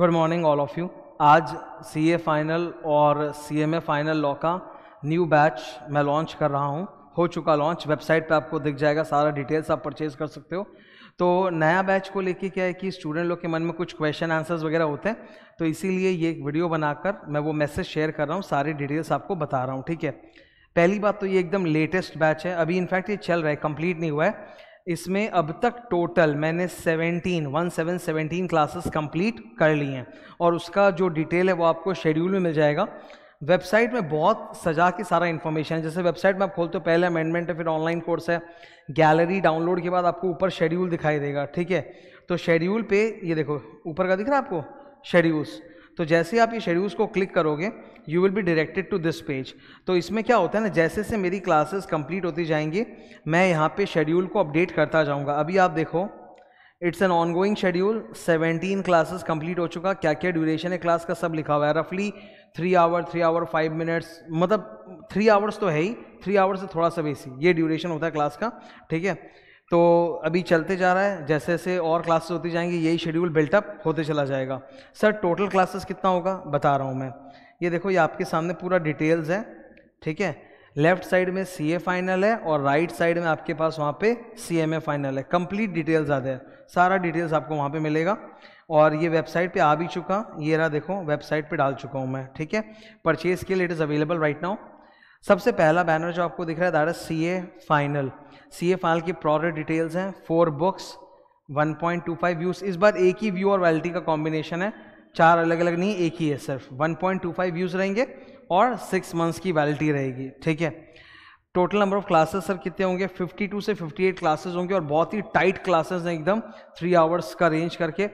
good morning all of you आज C A final और C M A final law का new batch मैं launch कर रहा हूँ हो चुका लॉन्च वेबसाइट पे आपको दिख जाएगा सारा डिटेल्स आप परचेज कर सकते हो तो नया बैच को लेके क्या है कि स्टूडेंट लोग के मन में कुछ क्वेश्चन आंसर्स वगैरह होते हैं तो इसीलिए ये एक वीडियो बनाकर मैं वो मैसेज शेयर कर रहा हूँ सारी डिटेल्स आपको बता रहा हूँ ठीक है पहली बात तो ये एकदम लेटेस्ट बैच है अभी इनफैक्ट ये चल रहा है कंप्लीट नहीं हुआ है इसमें अब तक टोटल मैंने 17 one seven seventeen classes complete कर ली हैं और उसका जो डिटेल है वो आपको शेड्यूल में मिल जाएगा वेबसाइट में बहुत सजा के सारा इन्फॉर्मेशन है जैसे वेबसाइट में आप खोलते हो पहले अमेंडमेंट है फिर ऑनलाइन कोर्स है गैलरी डाउनलोड के बाद आपको ऊपर शेड्यूल दिखाई देगा ठीक है तो शेड्यूल पे ये देखो ऊपर का दिख रहा है आपको शेड्यूल्स तो जैसे आप ये शेड्यूल्स को क्लिक करोगे you will be directed to this page तो इसमें क्या होता है ना जैसे से मेरी क्लासेस कंप्लीट होती जाएंगी मैं यहाँ पे शेड्यूल को अपडेट करता जाऊँगा अभी आप देखो it's an ongoing schedule seventeen classes complete हो चुका क्या क्या ड्यूरेशन है क्लास का सब लिखा हुआ है रफली three hour three hour five minutes मतलब थ्री आवर्स तो है ही थ्री आवर्स से थोड़ा सा बेसी ये ड्यूरेशन होता है क्लास का ठीक है तो अभी चलते जा रहा है जैसे जैसे और क्लासेस होती जाएंगी यही शेड्यूल बिल्टअप होते चला जाएगा सर टोटल क्लासेस कितना होगा बता रहा हूँ मैं ये देखो ये आपके सामने पूरा डिटेल्स है ठीक है लेफ्ट साइड में सी ए फाइनल है और राइट right साइड में आपके पास वहाँ पे सी एम ए फाइनल है कंप्लीट डिटेल्स आते हैं सारा डिटेल्स आपको वहाँ पे मिलेगा और ये वेबसाइट पे आ भी चुका ये रहा देखो वेबसाइट पे डाल चुका हूँ मैं ठीक है परचेज़ के लिए it is available right now सबसे पहला बैनर जो आपको दिख रहा है that is C A final C A final की प्रोडक्ट डिटेल्स हैं फोर बुक्स 1.25 व्यूज इस बार एक ही व्यू और वैलिटी का कॉम्बिनेशन है चार अलग अलग नहीं एक ही है सिर्फ 1.25 व्यूज रहेंगे और सिक्स मंथ्स की वैलिटी रहेगी ठीक है total number of classes sir कितने होंगे 52 से 58 क्लासेस होंगे और बहुत ही टाइट क्लासेस हैं एकदम थ्री आवर्स का रेंज करके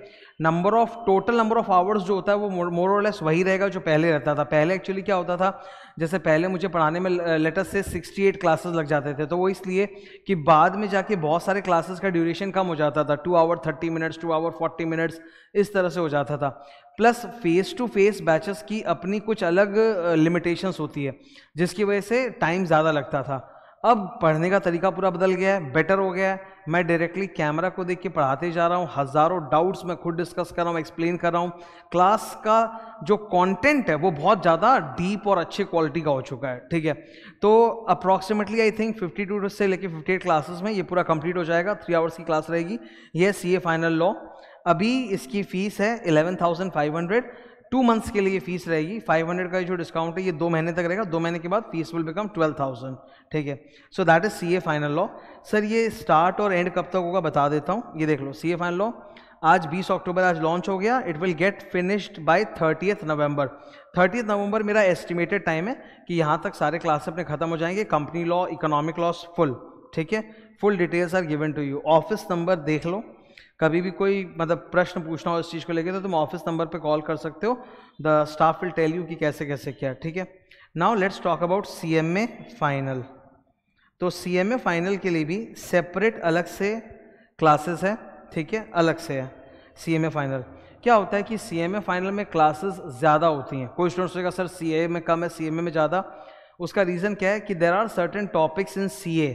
number of total number of hours जो होता है वो मोर और लेस वही रहेगा जो पहले रहता था पहले एक्चुअली क्या होता था जैसे पहले मुझे पढ़ाने में लेटर से 68 क्लासेस लग जाते थे तो वो इसलिए कि बाद में जाके बहुत सारे क्लासेस का ड्यूरेशन कम हो जाता था two hour thirty minutes two hour forty minutes इस तरह से हो जाता था plus face to face batches की अपनी कुछ अलग लिमिटेशंस होती है जिसकी वजह से टाइम ज़्यादा लगता था अब पढ़ने का तरीका पूरा बदल गया है बेटर हो गया है मैं डायरेक्टली कैमरा को देख के पढ़ाते जा रहा हूँ हज़ारों डाउट्स मैं खुद डिस्कस कर रहा हूँ एक्सप्लेन कर रहा हूँ क्लास का जो कंटेंट है वो बहुत ज़्यादा डीप और अच्छे क्वालिटी का हो चुका है ठीक है तो अप्रॉक्सीमेटली आई थिंक फिफ्टी से लेकर फिफ्टी क्लासेस में ये पूरा कंप्लीट हो जाएगा थ्री आवर्स की क्लास रहेगी ये सी ए फाइनल लॉ अभी इसकी फ़ीस है eleven thousand five hundred two months के लिए फीस रहेगी फाइव हंड्रेड का जो डिस्काउंट है ये दो महीने तक रहेगा दो महीने के बाद fees will become twelve thousand ठीक है so that is C A final law sir ये स्टार्ट और एंड कब तक होगा बता देता हूँ ये देख लो सी ए फाइनल लॉ आज 20 अक्टूबर आज लॉन्च हो गया it will get finished by thirtieth November thirtieth November मेरा एस्टिमेटेड टाइम है कि यहाँ तक सारे क्लास अपने खत्म हो जाएंगे company law economic laws full ठीक है full details are given to you office number देख लो कभी भी कोई मतलब प्रश्न पूछना हो इस चीज़ को लेकर तो तुम ऑफिस नंबर पर कॉल कर सकते हो the staff will tell you कि कैसे कैसे क्या ठीक है now let's talk about C M A final तो सी एम ए फाइनल के लिए भी सेपरेट अलग से क्लासेस है ठीक है अलग से है सी एम ए फाइनल क्या होता है कि सी एम ए फाइनल में क्लासेस ज़्यादा होती हैं कोई स्टूडेंट्स सोचेगा सर सी ए में कम है सी एम ए में ज़्यादा उसका रीज़न क्या है कि there are certain topics in C A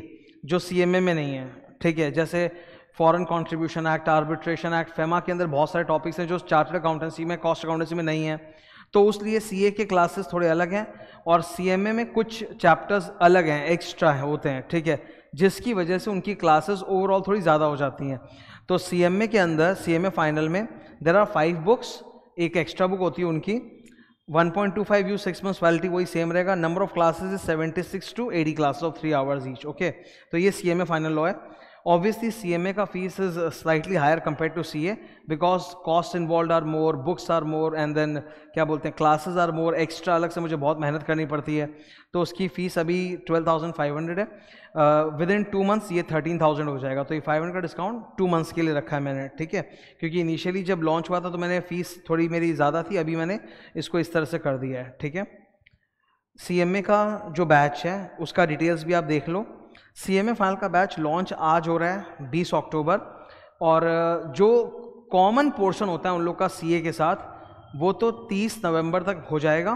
जो सी एम ए में नहीं है ठीक है जैसे foreign contribution act arbitration act FEMA के अंदर बहुत सारे टॉपिक्स हैं जो चार्टर्ड अकाउंटेंसी में कॉस्ट अकाउंटेंसी में नहीं है तो उस लिए सी के क्लासेस थोड़े अलग हैं और सी में कुछ चैप्टर्स अलग हैं एक्स्ट्रा है, होते हैं ठीक है जिसकी वजह से उनकी क्लासेस ओवरऑल थोड़ी ज़्यादा हो जाती हैं तो सी के अंदर सी फाइनल में देर आर फाइव बुक्स एक एक्स्ट्रा बुक होती है उनकी 1.25 point two five you six month validity वही सेम रहेगा number of classes is 76 two eighty classes of three hours each okay तो ये सी फाइनल लॉ है ऑब्वियसली सी एम ए का fees is slightly higher higher to C A because cost involve are more books are more and then क्या बोलते हैं classes are more extra अलग से मुझे बहुत मेहनत करनी पड़ती है तो उसकी फीस अभी ट्वेल्व थाउजेंड फाइव हंड्रेड है विद इन टू मंथ्स ये थर्टीन थाउजेंड हो जाएगा तो ये फाइव हंड्रेड का डिस्काउंट टू मंथ्स के लिए रखा है मैंने ठीक है क्योंकि इनिशियली जब लॉन्च हुआ था तो मैंने फ़ीस थोड़ी मेरी ज़्यादा थी अभी मैंने इसको इस तरह से कर दिया है ठीक है सी एम ए का जो बैच है उसका डिटेल्स भी आप देख लो सी एम फाइल का बैच लॉन्च आज हो रहा है 20 अक्टूबर और uh, जो कॉमन पोर्शन होता है उन लोग का ए के साथ वो तो 30 नवंबर तक हो जाएगा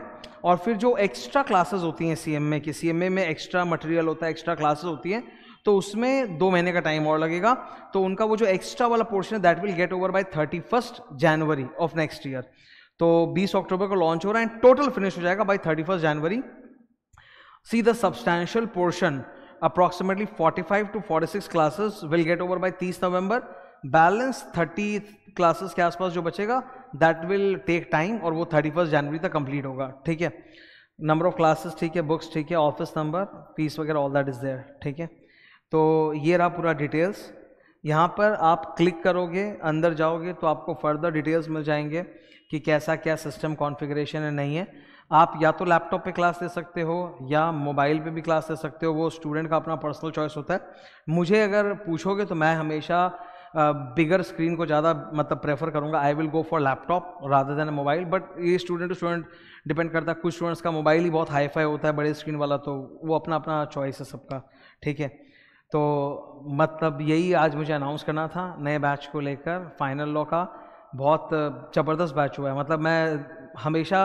और फिर जो एक्स्ट्रा क्लासेस होती हैं सी एम की सी एम में एक्स्ट्रा मटेरियल होता है एक्स्ट्रा क्लासेस होती हैं तो उसमें दो महीने का टाइम और लगेगा तो उनका वो जो एक्स्ट्रा वाला पोर्शन है that will get over by thirty first January of next year तो 20 अक्टूबर को लॉन्च हो रहा है एंड टोटल फिनिश हो जाएगा by thirty first January see the substantial portion approximately 45 to 46 classes will get over by 30 November balance 30 classes के आसपास जो बचेगा दैट विल टेक टाइम और वो 31 जनवरी तक कंप्लीट होगा ठीक है नंबर ऑफ क्लासेस ठीक है बुक्स ठीक है ऑफिस नंबर फीस वगैरह ऑल दैट इज़ देयर ठीक है तो ये रहा पूरा डिटेल्स यहाँ पर आप क्लिक करोगे अंदर जाओगे तो आपको फर्दर डिटेल्स मिल जाएंगे कि कैसा क्या सिस्टम कॉन्फ़िगरेशन है नहीं है आप या तो लैपटॉप पे क्लास दे सकते हो या मोबाइल पे भी क्लास दे सकते हो वो स्टूडेंट का अपना पर्सनल चॉइस होता है मुझे अगर पूछोगे तो मैं हमेशा बिगर uh, स्क्रीन को ज़्यादा मतलब प्रेफर करूँगा I will go for laptop rather than mobile but ये स्टूडेंट टू स्टूडेंट डिपेंड करता है कुछ स्टूडेंट्स का मोबाइल ही बहुत हाई फाई होता है बड़े स्क्रीन वाला तो वो अपना अपना चॉइस है सबका ठीक है तो मतलब यही आज मुझे अनाउंस करना था नए बैच को लेकर फाइनल लॉ का बहुत ज़बरदस्त बैच हुआ है मतलब मैं हमेशा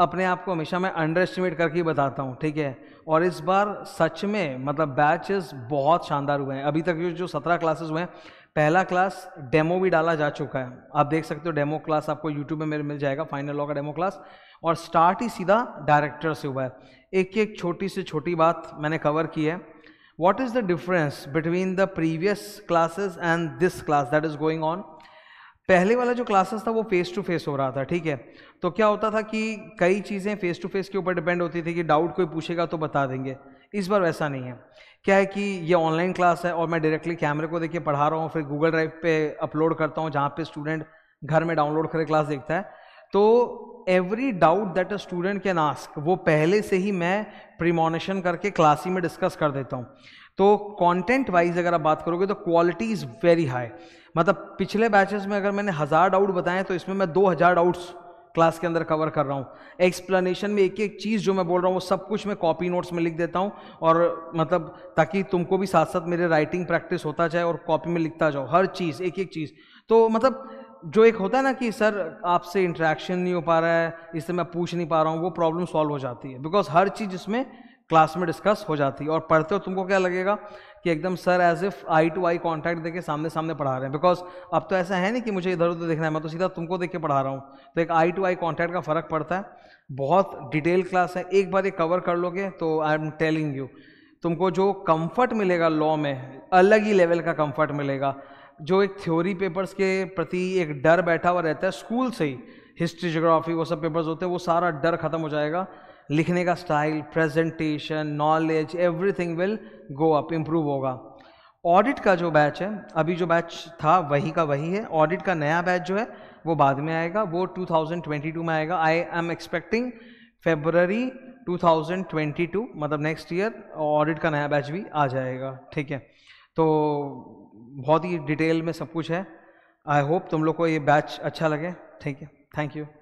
अपने आप को हमेशा मैं अंडर एस्टिमेट करके ही बताता हूँ ठीक है और इस बार सच में मतलब बैचेस बहुत शानदार हुए हैं अभी तक जो सत्रह क्लासेस हुए हैं पहला क्लास डेमो भी डाला जा चुका है आप देख सकते हो डेमो क्लास आपको यूट्यूब में मेरे मिल जाएगा फाइनल लॉ का डेमो क्लास और स्टार्ट ही सीधा डायरेक्टर से हुआ है एक एक छोटी से छोटी बात मैंने कवर की है what is the difference between the previous classes and this class that is going on पहले वाला जो क्लासेस था वो फेस टू फेस हो रहा था ठीक है तो क्या होता था कि कई चीज़ें फेस टू फेस के ऊपर डिपेंड होती थी कि डाउट कोई पूछेगा तो बता देंगे इस बार वैसा नहीं है क्या है कि ये ऑनलाइन क्लास है और मैं डायरेक्टली कैमरे को देख के पढ़ा रहा हूँ फिर गूगल ड्राइव पे अपलोड करता हूँ जहाँ पे स्टूडेंट घर में डाउनलोड करके क्लास देखता है तो every doubt that a student can ask वो पहले से ही मैं प्रीमोनेशन करके क्लास ही में डिस्कस कर देता हूँ तो कंटेंट वाइज अगर आप बात करोगे तो क्वालिटी इज़ वेरी हाई मतलब पिछले बैचेस में अगर मैंने हज़ार डाउट बताएं तो इसमें मैं दो हज़ार डाउट्स क्लास के अंदर कवर कर रहा हूँ एक्सप्लेनेशन में एक एक चीज़ जो मैं बोल रहा हूँ वो सब कुछ मैं कॉपी नोट्स में लिख देता हूँ और मतलब ताकि तुमको भी साथ साथ मेरे राइटिंग प्रैक्टिस होता जाए और कॉपी में लिखता जाओ हर चीज़ एक एक चीज़ तो मतलब जो एक होता है ना कि सर आपसे इंट्रैक्शन नहीं हो पा रहा है इससे मैं पूछ नहीं पा रहा हूँ वो प्रॉब्लम सॉल्व हो जाती है बिकॉज हर चीज़ इसमें क्लास में डिस्कस हो जाती है और पढ़ते हो तुमको क्या लगेगा कि एकदम sir as if eye to eye contact देके सामने सामने पढ़ा रहे हैं बिकॉज अब तो ऐसा है नहीं कि मुझे इधर उधर देखना है मैं तो सीधा तुमको देख के पढ़ा रहा हूँ तो एक आई टू आई कॉन्टैक्ट का फ़र्क पड़ता है बहुत डिटेल क्लास है एक बार ये कवर कर लोगे तो आई एम टेलिंग यू तुमको जो कम्फर्ट मिलेगा लॉ में अलग ही लेवल का कम्फर्ट मिलेगा जो एक थ्योरी पेपर्स के प्रति एक डर बैठा हुआ रहता है स्कूल से ही हिस्ट्री जोग्राफी वो सब पेपर्स होते हैं वो सारा डर खत्म हो जाएगा लिखने का style presentation knowledge everything will go up improve होगा ऑडिट का जो बैच है अभी जो बैच था वही का वही है ऑडिट का नया बैच जो है वो बाद में आएगा वो 2022 में आएगा आई एम एक्सपेक्टिंग फेबररी 2022 मतलब नेक्स्ट ईयर ऑडिट का नया बैच भी आ जाएगा ठीक है तो बहुत ही डिटेल में सब कुछ है आई होप तुम लोग को ये बैच अच्छा लगे ठीक है थैंक यू